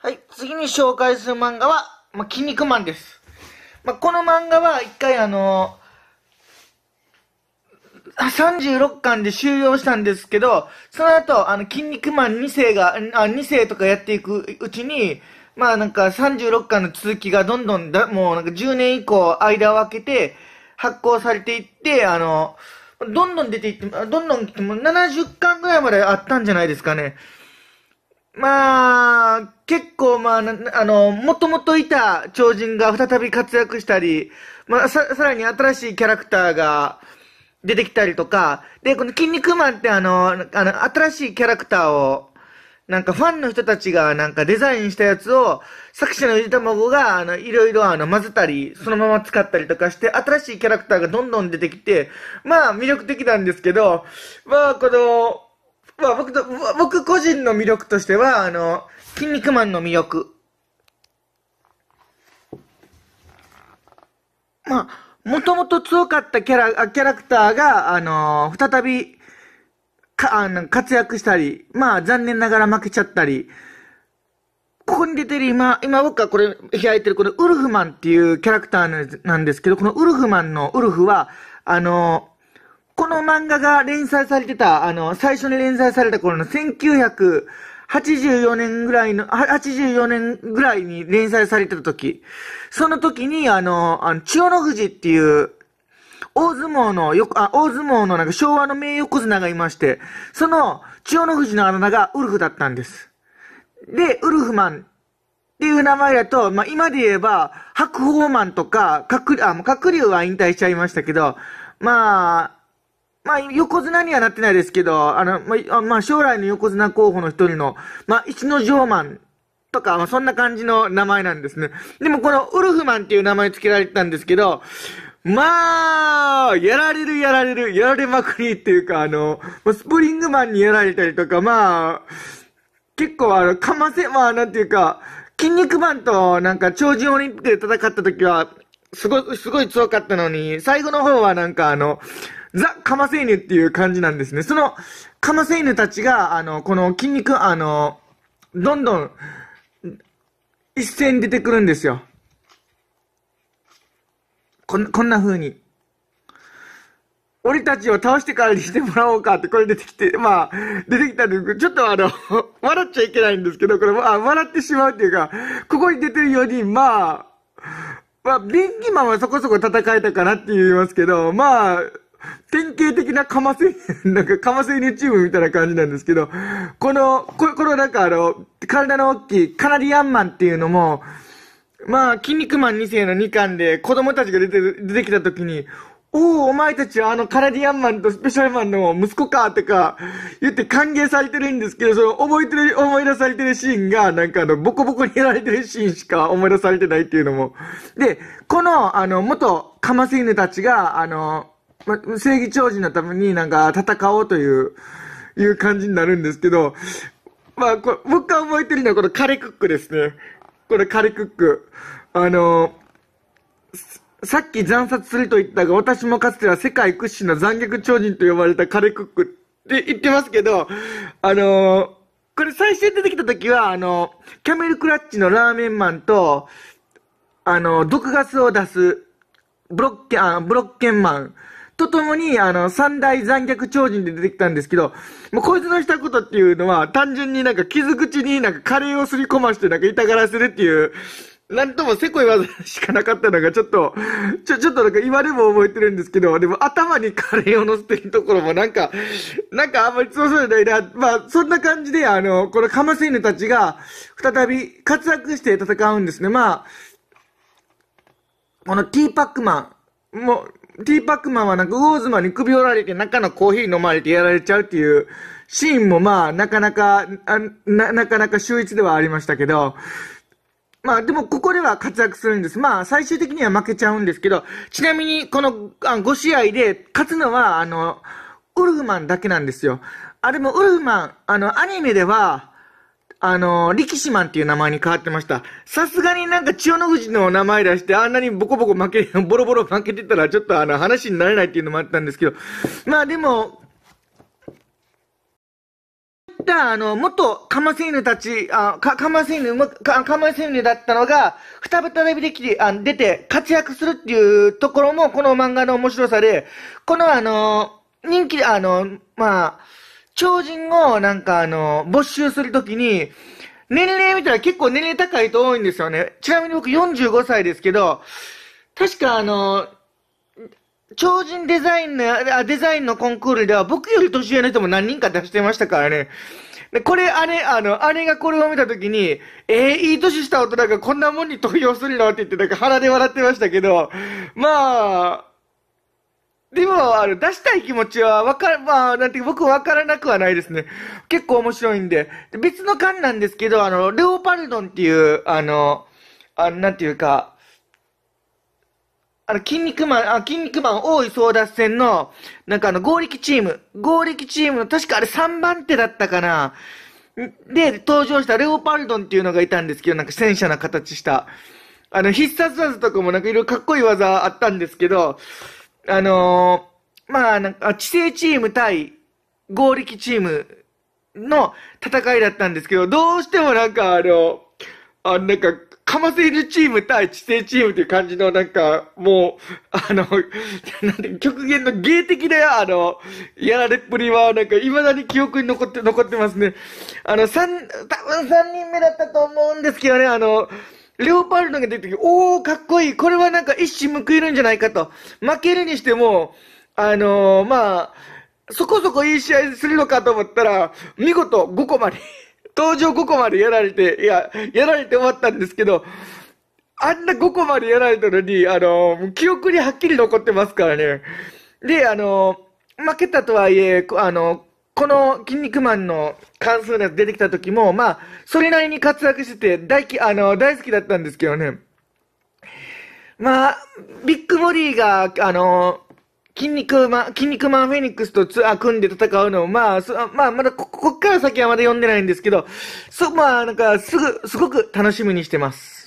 はい、次に紹介する漫画は、まあ、筋肉マンです。まあ、この漫画は一回あの36巻で終了したんですけど、その後、あの、筋肉マン2世が、あ2世とかやっていくうちに、まあなんか36巻の続きがどんどんだ、もうなんか10年以降間を空けて発行されていって、あの、どんどん出ていって、どんどん来ても70巻ぐらいまであったんじゃないですかね。まあ、結構、まあ、あの、もともといた超人が再び活躍したり、まあ、さ、さらに新しいキャラクターが出てきたりとか、で、この筋肉マンってあの、あの、新しいキャラクターを、なんかファンの人たちがなんかデザインしたやつを、作者のゆで卵が、あの、いろいろあの、混ぜたり、そのまま使ったりとかして、新しいキャラクターがどんどん出てきて、まあ、魅力的なんですけど、まあ、この、まあ僕と、僕個人の魅力としては、あの、筋肉マンの魅力。まあ、もともと強かったキャラ、キャラクターが、あのー、再び、か、あの、活躍したり、まあ、残念ながら負けちゃったり、ここに出てる今、今僕がこれ開いてるこのウルフマンっていうキャラクターなんですけど、このウルフマンのウルフは、あのーこの漫画が連載されてた、あの、最初に連載された頃の1984年ぐらいの、84年ぐらいに連載されてた時、その時に、あの、あの千代の富士っていう、大相撲のよあ、大相撲のなんか昭和の名横綱がいまして、その千代の富士のあの名がウルフだったんです。で、ウルフマンっていう名前だと、まあ、今で言えば、白鵬マンとか、かく、あ、もう、鶴竜は引退しちゃいましたけど、まあ、まあ、横綱にはなってないですけど、あの、まあ、まあ、将来の横綱候補の一人の、まあ、一の城マンとか、まあ、そんな感じの名前なんですね。でも、このウルフマンっていう名前付けられてたんですけど、まあ、やられるやられる、やられまくりっていうか、あの、スプリングマンにやられたりとか、まあ、結構あの、かませ、まあ、なんていうか、筋肉マンとなんか超人オリンピックで戦った時は、すごい、すごい強かったのに、最後の方はなんかあの、ザ・カマセイヌっていう感じなんですね。その、カマセイヌたちが、あの、この筋肉、あの、どんどん、一斉に出てくるんですよ。こん、こんな風に。俺たちを倒してからにしてもらおうかって、これ出てきて、まあ、出てきたんで、ちょっとあの、笑っちゃいけないんですけど、これ、あ笑ってしまうっていうか、ここに出てるように、まあ、まあ、ビンギマンはそこそこ戦えたかなって言いますけど、まあ、典型的なカマセイ、なんかカマセイニチューブみたいな感じなんですけど、この、ここのなんかあの、体の大きいカナディアンマンっていうのも、まあ、筋肉マン2世の2巻で子供たちが出て、出てきた時に、おお、お前たちはあのカナディアンマンとスペシャルマンの息子かとか言って歓迎されてるんですけど、その覚えてる、思い出されてるシーンが、なんかあの、ボコボコにやられてるシーンしか思い出されてないっていうのも。で、この、あの、元カマセイヌたちが、あの、ま、正義超人のためになんか戦おうという、いう感じになるんですけど、まあ、これ、僕が覚えてるのはこのカレクックですね。これカレクック。あのー、さっき惨殺すると言ったが、私もかつては世界屈指の残虐超人と呼ばれたカレクックって言ってますけど、あのーこれ最初に出てきた時は、あの、キャメルクラッチのラーメンマンと、あの、毒ガスを出す、ブロッケン、ブロッケンマンともに、あの、三大残虐超人で出てきたんですけど、もうこいつのしたことっていうのは、単純になんか傷口になんかカレーをすり込ましてなんか痛がらせるっていう、なんともせこい技しかなかったのが、ちょっと、ちょ、ちょっとなんか今でも覚えてるんですけど、でも頭にカレーを乗せてるところもなんか、なんかあんまりうそうじゃないな。まあ、そんな感じで、あの、このカマス犬たちが、再び活躍して戦うんですね。まあ、このティーパックマンも、T パックマンはなんか、ウォーズマンに首折られて中のコーヒー飲まれてやられちゃうっていうシーンもまあ、なかなか、あななかなか秀逸ではありましたけど、まあでもここでは活躍するんです。まあ最終的には負けちゃうんですけど、ちなみにこの5試合で勝つのはあの、ウルフマンだけなんですよ。あ、でもウルフマン、あの、アニメでは、あのー、力士マンっていう名前に変わってました。さすがになんか千代の富士の名前出して、あんなにボコボコ負け、ボロボロ負けてたら、ちょっとあの、話になれないっていうのもあったんですけど、まあでも、ったあの、元カマセイヌたち、あ、か、マセヌ、か、マセイヌだったのが、二部テレできあ出て活躍するっていうところも、この漫画の面白さで、このあの、人気、あの、まあ、超人をなんかあの、没収するときに、年齢見たら結構年齢高い人多いんですよね。ちなみに僕45歳ですけど、確かあの、超人デザインの、デザインのコンクールでは僕より年上の人も何人か出してましたからね。で、これ、あれ、あの、姉がこれを見たときに、えー、いい年した大人がこんなもんに投票するのって言って、なんか腹で笑ってましたけど、まあ、でも、あの、出したい気持ちは、わか、まあ、なんて僕わからなくはないですね。結構面白いんで。で別の缶なんですけど、あの、レオパルドンっていう、あの、あなんていうか、あの、筋肉マン、あ、筋肉マン大井争奪戦の、なんかあの、合力チーム、合力チームの、確かあれ3番手だったかな。で、登場したレオパルドンっていうのがいたんですけど、なんか戦車な形した。あの、必殺技とかもなんかいろいろかっこいい技あったんですけど、あのー、まあ、なんか、知性チーム対合力チームの戦いだったんですけど、どうしてもなんかあの、あなんか、かませるチーム対知性チームっいう感じのなんか、もう、あの、なんて極限の芸的な、あの、やられっぷりは、なんか、未だに記憶に残って、残ってますね。あの、三、多分三人目だったと思うんですけどね、あの、レオパルドが出てきて、おー、かっこいい。これはなんか一矢報いるんじゃないかと。負けるにしても、あのー、まあ、そこそこいい試合するのかと思ったら、見事5個まで、登場5個までやられて、いや、やられて終わったんですけど、あんな5個までやられたのに、あのー、記憶にはっきり残ってますからね。で、あのー、負けたとはいえ、あのこの筋肉マンの関数のやつ出てきた時も、まあ、それなりに活躍してて、大き、あの、大好きだったんですけどね。まあ、ビッグボディが、あの、筋肉マン、筋肉マンフェニックスとツアー組んで戦うのを、まあ、まあ、まだこ、こっから先はまだ読んでないんですけど、そ、まあ、なんか、すぐ、すごく楽しみにしてます。